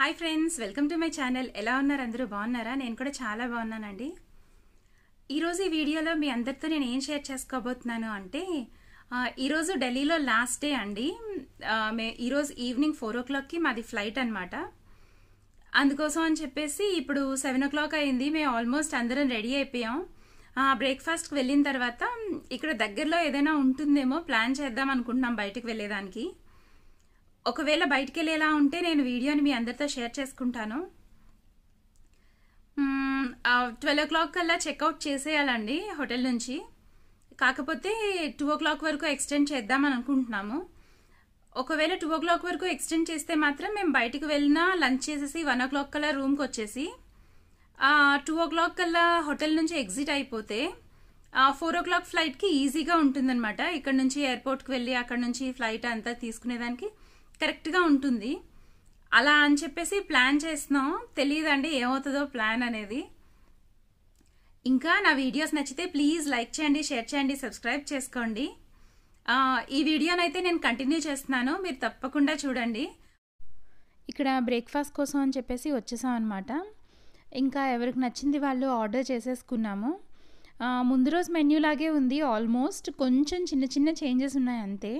hi friends welcome to my channel ఎలా ఉన్నారు అందరూ బాగున్నారా నేను కూడా చాలా బాగున్నానండి ఈరోజు ఈ వీడియోలో మీ అందరితో నేను ఏం షేర్ చేసుకోబోతున్నాను అంటే ఈరోజు ఢిల్లీలో లాస్ట్ డే అండి మే ఈరోజు ఈవినింగ్ ఫోర్ ఓ క్లాక్కి మాది ఫ్లైట్ అనమాట అందుకోసం అని చెప్పేసి ఇప్పుడు సెవెన్ ఓ క్లాక్ అయింది మేము ఆల్మోస్ట్ అందరం రెడీ అయిపోయాం బ్రేక్ఫాస్ట్కి వెళ్ళిన తర్వాత ఇక్కడ దగ్గరలో ఏదైనా ఉంటుందేమో ప్లాన్ చేద్దాం అనుకుంటున్నాం బయటకు వెళ్ళేదానికి ఒకవేళ బయటికి వెళ్ళేలా ఉంటే నేను వీడియోని మీ అందరితో షేర్ చేసుకుంటాను ట్వెల్వ్ ఓ క్లాక్ కల్లా చెక్అవుట్ చేసేయాలండి హోటల్ నుంచి కాకపోతే టూ ఓ క్లాక్ వరకు ఎక్స్టెండ్ చేద్దామని అనుకుంటున్నాము ఒకవేళ టూ ఓ క్లాక్ వరకు ఎక్స్టెండ్ చేస్తే మాత్రం మేము బయటకు వెళ్ళినా లంచ్ చేసేసి వన్ ఓ క్లాక్ కల్లా రూమ్కి వచ్చేసి టూ ఓ క్లాక్ కల్లా హోటల్ నుంచి ఎగ్జిట్ అయిపోతే ఫోర్ ఓ క్లాక్ ఫ్లైట్కి ఈజీగా ఉంటుందన్నమాట ఇక్కడ నుంచి ఎయిర్పోర్ట్కి వెళ్ళి అక్కడ నుంచి ఫ్లైట్ అంతా తీసుకునేదానికి కరెక్ట్గా ఉంటుంది అలా అని చెప్పేసి ప్లాన్ చేస్తున్నాం తెలియదండి ఏమవుతుందో ప్లాన్ అనేది ఇంకా నా వీడియోస్ నచ్చితే ప్లీజ్ లైక్ చేయండి షేర్ చేయండి సబ్స్క్రైబ్ చేసుకోండి ఈ వీడియోనైతే నేను కంటిన్యూ చేస్తున్నాను మీరు తప్పకుండా చూడండి ఇక్కడ బ్రేక్ఫాస్ట్ కోసం అని చెప్పేసి వచ్చేసాం అనమాట ఇంకా ఎవరికి నచ్చింది వాళ్ళు ఆర్డర్ చేసేసుకున్నాము ముందు రోజు మెన్యూలాగే ఉంది ఆల్మోస్ట్ కొంచెం చిన్న చిన్న చేంజెస్ ఉన్నాయి అంతే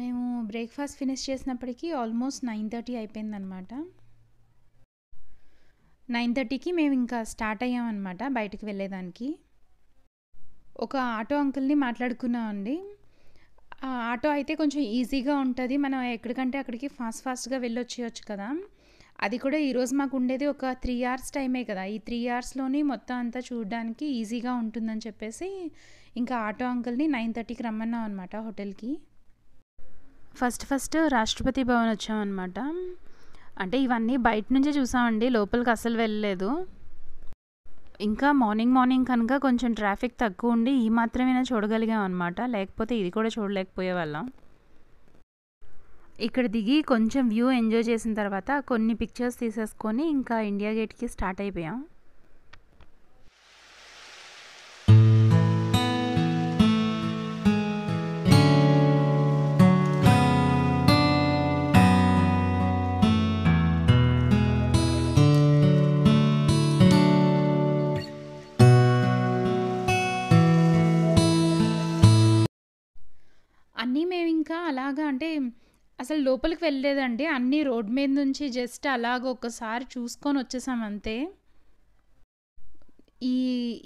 మేము బ్రేక్ఫాస్ట్ ఫినిష్ చేసినప్పటికీ ఆల్మోస్ట్ నైన్ థర్టీ అయిపోయిందనమాట నైన్ థర్టీకి మేము ఇంకా స్టార్ట్ అయ్యామన్నమాట బయటకు వెళ్ళేదానికి ఒక ఆటో అంకుల్ని మాట్లాడుకున్నామండి ఆటో అయితే కొంచెం ఈజీగా ఉంటుంది మనం ఎక్కడికంటే అక్కడికి ఫాస్ట్ ఫాస్ట్గా వెళ్ళొచ్చేయచ్చు కదా అది కూడా ఈరోజు మాకు ఉండేది ఒక త్రీ అవర్స్ టైమే కదా ఈ త్రీ అవర్స్లోని మొత్తం అంతా చూడడానికి ఈజీగా ఉంటుందని చెప్పేసి ఇంకా ఆటో అంకుల్ని నైన్ థర్టీకి రమ్మన్నాం అనమాట హోటల్కి ఫస్ట్ ఫస్ట్ రాష్ట్రపతి భవన్ వచ్చామన్నమాట అంటే ఇవన్నీ బయట నుంచే చూసామండి లోపలికి అసలు వెళ్ళలేదు ఇంకా మార్నింగ్ మార్నింగ్ కనుక కొంచెం ట్రాఫిక్ తక్కువ ఉండి ఈ మాత్రమేనా చూడగలిగాం అనమాట లేకపోతే ఇది కూడా చూడలేకపోయే వాళ్ళం ఇక్కడ దిగి కొంచెం వ్యూ ఎంజాయ్ చేసిన తర్వాత కొన్ని పిక్చర్స్ తీసేసుకొని ఇంకా ఇండియా గేట్కి స్టార్ట్ అయిపోయాం ఇంకా అలాగా అంటే అసలు లోపలికి వెళ్ళలేదండి అన్ని రోడ్ మీద నుంచి జస్ట్ అలాగ ఒకసారి చూసుకొని వచ్చేసాం అంతే ఈ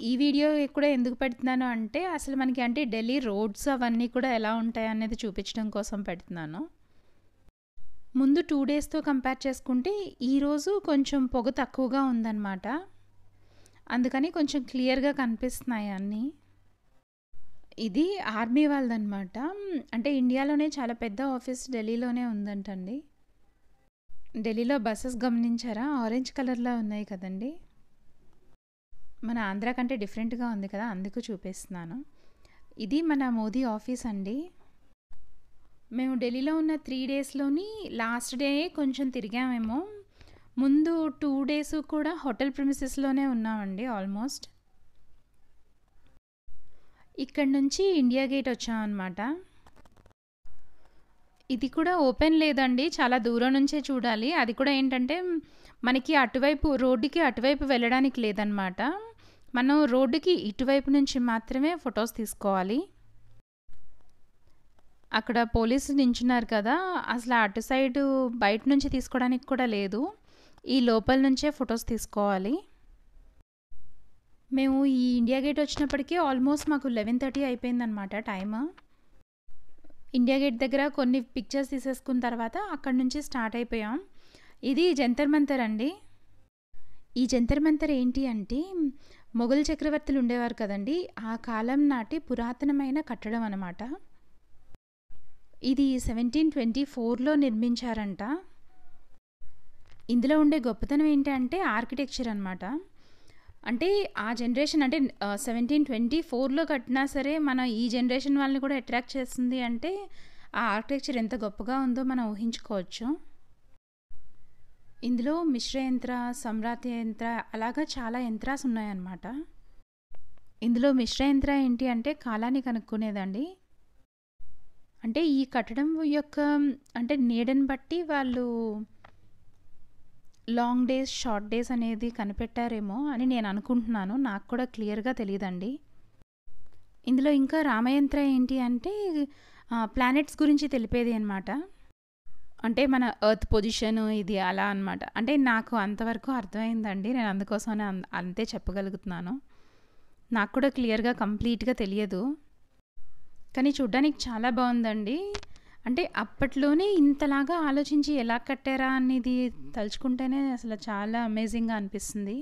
ఈ వీడియో కూడా ఎందుకు పెడుతున్నాను అంటే అసలు మనకి అంటే ఢిల్లీ రోడ్స్ అవన్నీ కూడా ఎలా ఉంటాయి అనేది చూపించడం కోసం పెడుతున్నాను ముందు టూ డేస్తో కంపేర్ చేసుకుంటే ఈరోజు కొంచెం పొగ తక్కువగా ఉందన్నమాట అందుకని కొంచెం క్లియర్గా కనిపిస్తున్నాయి అన్నీ ఇది ఆర్మీ వాళ్ళదనమాట అంటే ఇండియాలోనే చాలా పెద్ద ఆఫీస్ ఢిల్లీలోనే ఉందంటండి ఢిల్లీలో బస్సెస్ గమనించారా ఆరెంజ్ కలర్లో ఉన్నాయి కదండి మన ఆంధ్ర కంటే డిఫరెంట్గా ఉంది కదా అందుకు చూపిస్తున్నాను ఇది మన మోదీ ఆఫీస్ అండి మేము ఢిల్లీలో ఉన్న త్రీ డేస్లోని లాస్ట్ డే కొంచెం తిరిగామేమో ముందు టూ డేస్ కూడా హోటల్ ప్రిమిసెస్లోనే ఉన్నామండి ఆల్మోస్ట్ ఇక్కడ నుంచి ఇండియా గేట్ వచ్చామన్నమాట ఇది కూడా ఓపెన్ లేదండి చాలా దూరం నుంచే చూడాలి అది కూడా ఏంటంటే మనకి అటువైపు రోడ్డుకి అటువైపు వెళ్ళడానికి లేదనమాట మనం రోడ్డుకి ఇటువైపు నుంచి మాత్రమే ఫొటోస్ తీసుకోవాలి అక్కడ పోలీసులు నించున్నారు కదా అసలు అటు సైడు బయట నుంచి తీసుకోవడానికి కూడా లేదు ఈ లోపల నుంచే ఫొటోస్ తీసుకోవాలి మేము ఈ ఇండియా గేట్ వచ్చినప్పటికీ ఆల్మోస్ట్ మాకు లెవెన్ థర్టీ అయిపోయిందనమాట టైమ్ ఇండియా గేట్ దగ్గర కొన్ని పిక్చర్స్ తీసేసుకున్న తర్వాత అక్కడ నుంచి స్టార్ట్ అయిపోయాం ఇది జంతర్ మంతర్ అండి ఈ జంతర్ మంతర్ ఏంటి అంటే మొఘల్ చక్రవర్తులు ఉండేవారు కదండి ఆ కాలం నాటి పురాతనమైన కట్టడం అనమాట ఇది సెవెంటీన్ ట్వంటీ ఫోర్లో నిర్మించారంట ఇందులో ఉండే గొప్పతనం ఏంటంటే ఆర్కిటెక్చర్ అనమాట అంటే ఆ జనరేషన్ అంటే సెవెంటీన్ ట్వంటీ ఫోర్లో కట్టినా సరే మన ఈ జనరేషన్ వాళ్ళని కూడా అట్రాక్ట్ చేస్తుంది అంటే ఆ ఆర్కిటెక్చర్ ఎంత గొప్పగా ఉందో మనం ఊహించుకోవచ్చు ఇందులో మిశ్ర యంత్ర సమ్రాత యంత్ర అలాగా చాలా యంత్రాస్ ఉన్నాయన్నమాట ఇందులో మిశ్ర యంత్ర ఏంటి అంటే కాలాన్ని కనుక్కునేదండి అంటే ఈ కట్టడం యొక్క అంటే నీడని బట్టి వాళ్ళు లాంగ్ డేస్ షార్ట్ డేస్ అనేది కనిపెట్టారేమో అని నేను అనుకుంటున్నాను నాకు కూడా క్లియర్గా తెలియదండి ఇందులో ఇంకా రామయంత్ర ఏంటి అంటే ప్లానెట్స్ గురించి తెలిపేది అనమాట అంటే మన ఎర్త్ పొజిషన్ ఇది అలా అనమాట అంటే నాకు అంతవరకు అర్థమైందండి నేను అందుకోసమనే అంతే చెప్పగలుగుతున్నాను నాకు కూడా క్లియర్గా కంప్లీట్గా తెలియదు కానీ చూడ్డానికి చాలా బాగుందండి అంటే అప్పట్లోనే ఇంతలాగా ఆలోచించి ఎలా కట్టారా అనేది తలుచుకుంటేనే అసలు చాలా అమేజింగ్గా అనిపిస్తుంది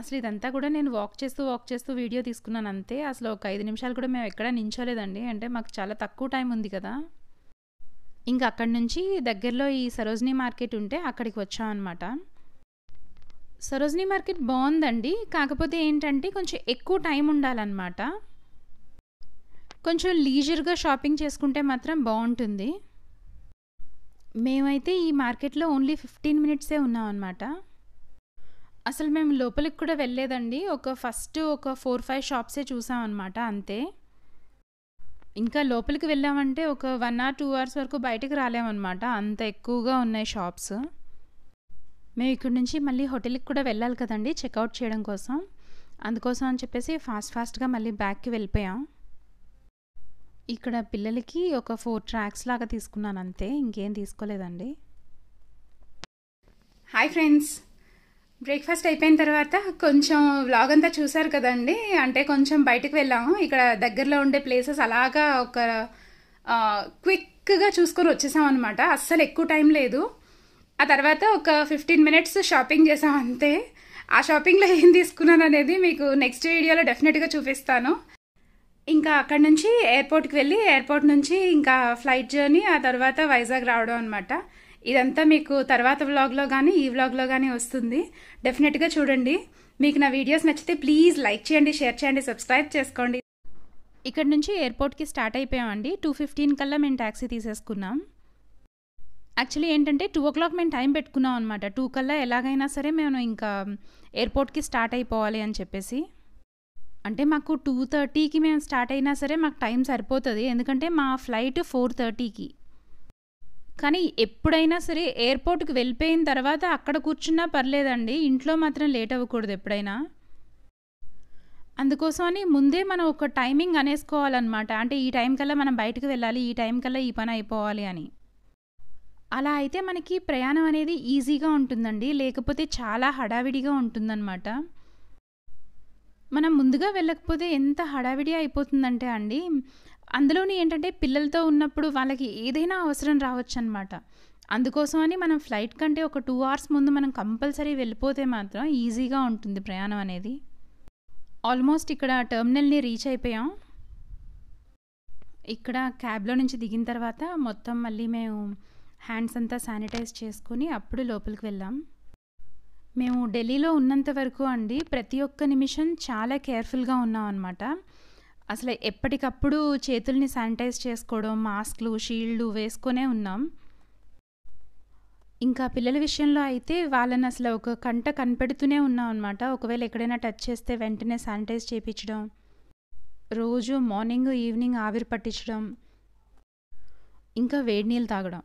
అసలు ఇదంతా కూడా నేను వాక్ చేస్తూ వాక్ చేస్తూ వీడియో తీసుకున్నాను అంతే అసలు ఒక ఐదు నిమిషాలు కూడా మేము ఎక్కడా నించోలేదండి అంటే మాకు చాలా తక్కువ టైం ఉంది కదా ఇంకా అక్కడి నుంచి దగ్గరలో ఈ సరోజినీ మార్కెట్ ఉంటే అక్కడికి వచ్చామన్నమాట సరోజినీ మార్కెట్ బాగుందండి కాకపోతే ఏంటంటే కొంచెం ఎక్కువ టైం ఉండాలన్నమాట కొంచెం లీజర్గా షాపింగ్ చేసుకుంటే మాత్రం బాగుంటుంది మేమైతే ఈ మార్కెట్లో ఓన్లీ ఫిఫ్టీన్ మినిట్సే ఉన్నాం అనమాట అసలు మేము లోపలికి కూడా వెళ్ళలేదండి ఒక ఫస్ట్ ఒక ఫోర్ ఫైవ్ షాప్సే చూసాం అనమాట అంతే ఇంకా లోపలికి వెళ్ళామంటే ఒక వన్ ఆర్ టూ అవర్స్ వరకు బయటకు రాలేమన్నమాట అంత ఎక్కువగా ఉన్నాయి షాప్స్ మేము ఇక్కడి నుంచి మళ్ళీ హోటల్కి కూడా వెళ్ళాలి కదండి చెక్అవుట్ చేయడం కోసం అందుకోసం అని చెప్పేసి ఫాస్ట్ ఫాస్ట్గా మళ్ళీ బ్యాక్కి వెళ్ళిపోయాం ఇక్కడ పిల్లలకి ఒక ఫోర్ ట్రాక్స్ లాగా తీసుకున్నాను అంతే ఇంకేం తీసుకోలేదండి హాయ్ ఫ్రెండ్స్ బ్రేక్ఫాస్ట్ అయిపోయిన తర్వాత కొంచెం వ్లాగ్ అంతా చూసారు కదండి అంటే కొంచెం బయటకు వెళ్ళాము ఇక్కడ దగ్గరలో ఉండే ప్లేసెస్ అలాగా ఒక క్విక్గా చూసుకొని వచ్చేసాం అనమాట అస్సలు ఎక్కువ టైం లేదు ఆ తర్వాత ఒక ఫిఫ్టీన్ మినిట్స్ షాపింగ్ చేసాం అంతే ఆ షాపింగ్లో ఏం తీసుకున్నాను అనేది మీకు నెక్స్ట్ వీడియోలో డెఫినెట్గా చూపిస్తాను ఇంకా అక్కడ నుంచి ఎయిర్పోర్ట్కి వెళ్ళి ఎయిర్పోర్ట్ నుంచి ఇంకా ఫ్లైట్ జర్నీ ఆ తర్వాత వైజాగ్ రావడం అనమాట ఇదంతా మీకు తర్వాత వ్లాగ్లో కానీ ఈ వ్లాగ్లో కానీ వస్తుంది డెఫినెట్గా చూడండి మీకు నా వీడియోస్ నచ్చితే ప్లీజ్ లైక్ చేయండి షేర్ చేయండి సబ్స్క్రైబ్ చేసుకోండి ఇక్కడ నుంచి ఎయిర్పోర్ట్కి స్టార్ట్ అయిపోయామండి టూ ఫిఫ్టీన్ కల్లా మేము ట్యాక్సీ తీసేసుకున్నాం యాక్చువల్లీ ఏంటంటే టూ ఓ క్లాక్ మేము టైం పెట్టుకున్నాం అనమాట టూ కల్లా ఎలాగైనా సరే మేము ఇంకా ఎయిర్పోర్ట్కి స్టార్ట్ అయిపోవాలి అని చెప్పేసి అంటే మాకు టూ థర్టీకి మేము స్టార్ట్ అయినా సరే మాకు టైం సరిపోతుంది ఎందుకంటే మా ఫ్లైట్ ఫోర్ థర్టీకి కానీ ఎప్పుడైనా సరే ఎయిర్పోర్ట్కి వెళ్ళిపోయిన తర్వాత అక్కడ కూర్చున్నా పర్లేదండి ఇంట్లో మాత్రం లేట్ అవ్వకూడదు ఎప్పుడైనా అందుకోసమని ముందే మనం ఒక టైమింగ్ అనేసుకోవాలన్నమాట అంటే ఈ టైం కల్లా మనం బయటకు వెళ్ళాలి ఈ టైం కల్లా ఈ పని అయిపోవాలి అని అలా అయితే మనకి ప్రయాణం అనేది ఈజీగా ఉంటుందండి లేకపోతే చాలా హడావిడిగా ఉంటుందన్నమాట మనం ముందుగా వెళ్ళకపోతే ఎంత హడావిడి అయిపోతుందంటే అండి అందులోని ఏంటంటే పిల్లలతో ఉన్నప్పుడు వాళ్ళకి ఏదైనా అవసరం రావచ్చు అనమాట అందుకోసమని మనం ఫ్లైట్ కంటే ఒక టూ అవర్స్ ముందు మనం కంపల్సరీ వెళ్ళిపోతే మాత్రం ఈజీగా ఉంటుంది ప్రయాణం అనేది ఆల్మోస్ట్ ఇక్కడ టెర్మినల్ని రీచ్ అయిపోయాం ఇక్కడ క్యాబ్లో నుంచి దిగిన తర్వాత మొత్తం మళ్ళీ మేము హ్యాండ్స్ అంతా శానిటైజ్ చేసుకుని అప్పుడు లోపలికి వెళ్ళాం మేము ఢిల్లీలో ఉన్నంత వరకు అండి ప్రతి ఒక్క నిమిషం చాలా కేర్ఫుల్గా ఉన్నాం అనమాట అసలు ఎప్పటికప్పుడు చేతుల్ని శానిటైజ్ చేసుకోవడం మాస్క్లు షీల్డ్లు వేసుకొనే ఉన్నాం ఇంకా పిల్లల విషయంలో అయితే వాళ్ళని అసలు ఒక కంట కనిపెడుతూనే ఉన్నాం అనమాట ఒకవేళ ఎక్కడైనా టచ్ చేస్తే వెంటనే శానిటైజ్ చేయించడం రోజు మార్నింగ్ ఈవినింగ్ ఆవిరి పట్టించడం ఇంకా వేడి నీళ్ళు తాగడం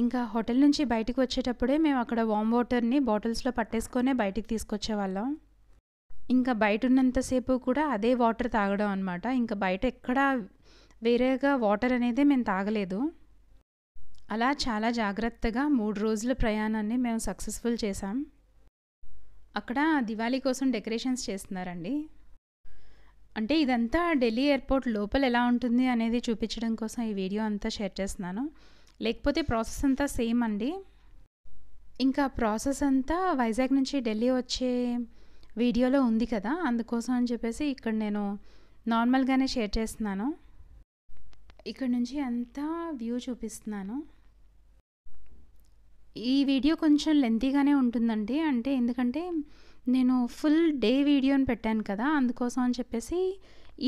ఇంకా హోటల్ నుంచి బయటకు వచ్చేటప్పుడే మేము అక్కడ వామ్ వాటర్ని బాటిల్స్లో పట్టేసుకొనే బయటికి తీసుకొచ్చేవాళ్ళం ఇంకా బయట ఉన్నంతసేపు కూడా అదే వాటర్ తాగడం అనమాట ఇంకా బయట ఎక్కడా వేరేగా వాటర్ అనేది మేము తాగలేదు అలా చాలా జాగ్రత్తగా మూడు రోజుల ప్రయాణాన్ని మేము సక్సెస్ఫుల్ చేసాం అక్కడ దివాళీ కోసం డెకరేషన్స్ చేస్తున్నారండి అంటే ఇదంతా ఢిల్లీ ఎయిర్పోర్ట్ లోపల ఎలా ఉంటుంది అనేది చూపించడం కోసం ఈ వీడియో అంతా షేర్ చేస్తున్నాను లేకపోతే ప్రాసెస్ అంతా సేమ్ అండి ఇంకా ప్రాసెస్ అంతా వైజాగ్ నుంచి ఢిల్లీ వచ్చే వీడియోలో ఉంది కదా అందుకోసం అని చెప్పేసి ఇక్కడ నేను నార్మల్గానే షేర్ చేస్తున్నాను ఇక్కడ నుంచి అంతా వ్యూ చూపిస్తున్నాను ఈ వీడియో కొంచెం లెంతీగానే ఉంటుందండి అంటే ఎందుకంటే నేను ఫుల్ డే వీడియోని పెట్టాను కదా అందుకోసం అని చెప్పేసి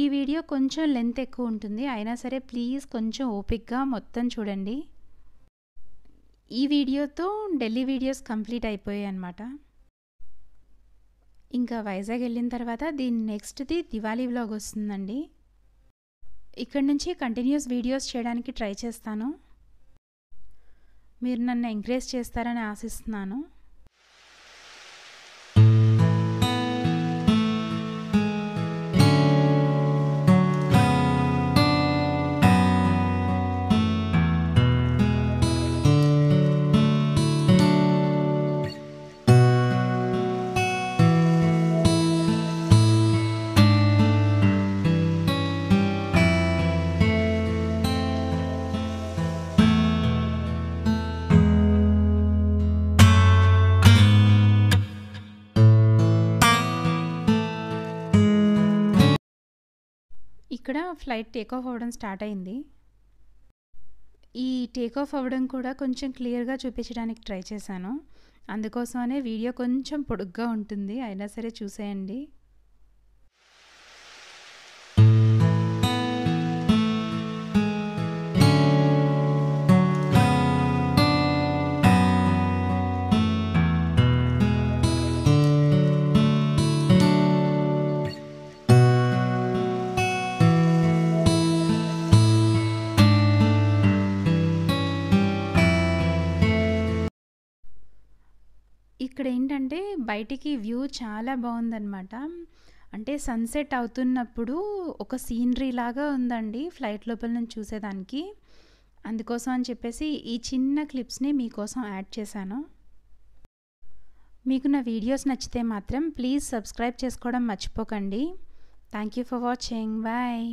ఈ వీడియో కొంచెం లెంత్ ఎక్కువ ఉంటుంది అయినా సరే ప్లీజ్ కొంచెం ఓపిక్గా మొత్తం చూడండి ఈ వీడియోతో ఢిల్లీ వీడియోస్ కంప్లీట్ అయిపోయాయి అనమాట ఇంకా వైజాగ్ వెళ్ళిన తర్వాత దీని నెక్స్ట్ది దివాళీ బ్లాగ్ వస్తుందండి ఇక్కడ నుంచి కంటిన్యూస్ వీడియోస్ చేయడానికి ట్రై చేస్తాను మీరు నన్ను ఎంకరేజ్ చేస్తారని ఆశిస్తున్నాను ఇక్కడ ఫ్లైట్ టేక్ ఆఫ్ అవ్వడం స్టార్ట్ అయింది ఈ టేక్ ఆఫ్ అవ్వడం కూడా కొంచెం క్లియర్గా చూపించడానికి ట్రై చేశాను అందుకోసమనే వీడియో కొంచెం పొడుగ్గా ఉంటుంది అయినా సరే చూసేయండి ఇక్కడ ఏంటంటే బయటికి వ్యూ చాలా బాగుందన్నమాట అంటే సన్సెట్ అవుతున్నప్పుడు ఒక సీనరీ లాగా ఉందండి ఫ్లైట్ లోపల నుంచి చూసేదానికి అందుకోసం అని చెప్పేసి ఈ చిన్న క్లిప్స్ని మీకోసం యాడ్ చేశాను మీకు నా వీడియోస్ నచ్చితే మాత్రం ప్లీజ్ సబ్స్క్రైబ్ చేసుకోవడం మర్చిపోకండి thank you for watching bye